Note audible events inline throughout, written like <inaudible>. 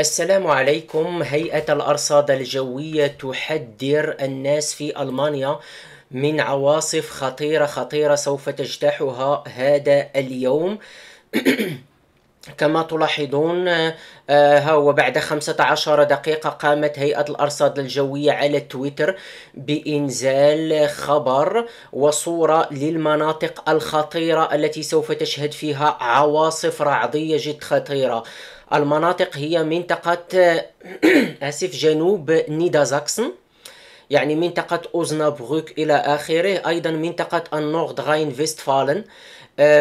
السلام عليكم هيئة الأرصاد الجوية تحذر الناس في ألمانيا من عواصف خطيرة خطيرة سوف تجتاحها هذا اليوم <clears throat> كما تلاحظون آه، آه، ها هو بعد 15 دقيقة قامت هيئة الأرصاد الجوية على تويتر بإنزال خبر وصورة للمناطق الخطيرة التي سوف تشهد فيها عواصف رعدية جد خطيرة المناطق هي منطقة آه، <coughs> آسف جنوب نيدازاكسن يعني منطقة أوزنابروك إلى آخره أيضا منطقة النورد غاين فيستفالن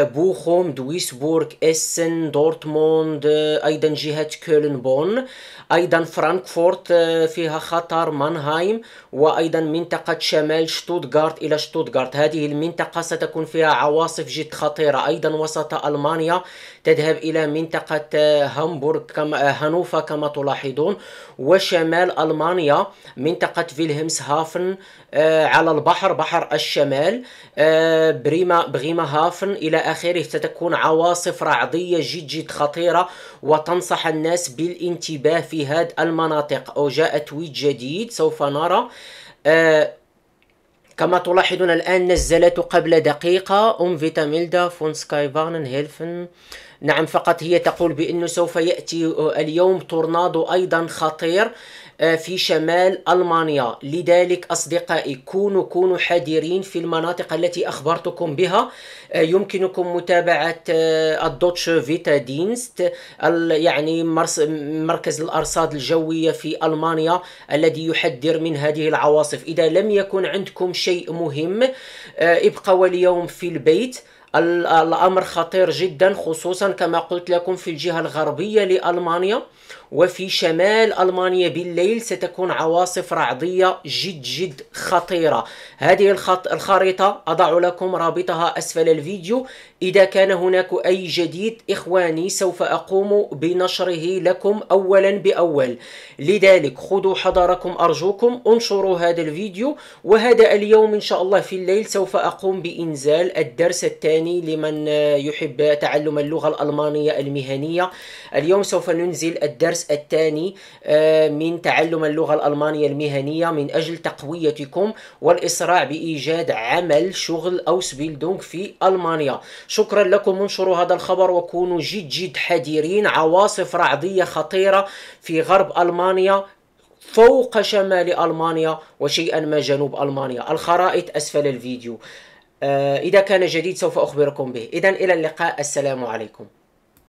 بوخوم دويسبورغ اسن دورتموند ايضا جهه كولن بون ايضا فرانكفورت فيها خطر مانهايم وايضا منطقه شمال شتوتغارت الى شتوتغارت هذه المنطقه ستكون فيها عواصف جد خطيره ايضا وسط المانيا تذهب الى منطقه هامبورغ كما هانوفا كما تلاحظون وشمال المانيا منطقه فيلهمسهافن هافن على البحر بحر الشمال بريما بغيما هافن إلى آخره ستكون عواصف رعدية جد جد خطيرة وتنصح الناس بالانتباه في هذه المناطق أو جاء تويت جديد سوف نرى آه كما تلاحظون الآن نزلت قبل دقيقة أم فيتاميلدا فون سكاي فارن هيلفن آه نعم فقط هي تقول بأنه سوف يأتي آه، اليوم تورنادو أيضا خطير آه، في شمال ألمانيا لذلك أصدقائي كونوا كونوا حذرين في المناطق التي أخبرتكم بها آه، يمكنكم متابعة الدوتش فيتا دينست يعني مركز الأرصاد الجوية في ألمانيا الذي يحذر من هذه العواصف إذا لم يكن عندكم شيء مهم ابقوا اليوم في البيت الأمر خطير جدا خصوصا كما قلت لكم في الجهة الغربية لألمانيا وفي شمال ألمانيا بالليل ستكون عواصف رعدية جد جد خطيرة هذه الخط... الخريطة أضع لكم رابطها أسفل الفيديو إذا كان هناك أي جديد إخواني سوف أقوم بنشره لكم أولا بأول لذلك خذوا حذركم أرجوكم انشروا هذا الفيديو وهذا اليوم إن شاء الله في الليل سوف أقوم بإنزال الدرس التالي الثاني لمن يحب تعلم اللغة الألمانية المهنية اليوم سوف ننزل الدرس الثاني آه، من تعلم اللغة الألمانية المهنية من أجل تقويتكم والإسراع بإيجاد عمل شغل أو سبيلدونغ في ألمانيا شكرا لكم انشروا هذا الخبر وكونوا جد جد حذرين عواصف رعدية خطيرة في غرب ألمانيا فوق شمال ألمانيا وشيئا ما جنوب ألمانيا الخرائط أسفل الفيديو آه، إذا كان جديد سوف أخبركم به إذا إلى اللقاء السلام عليكم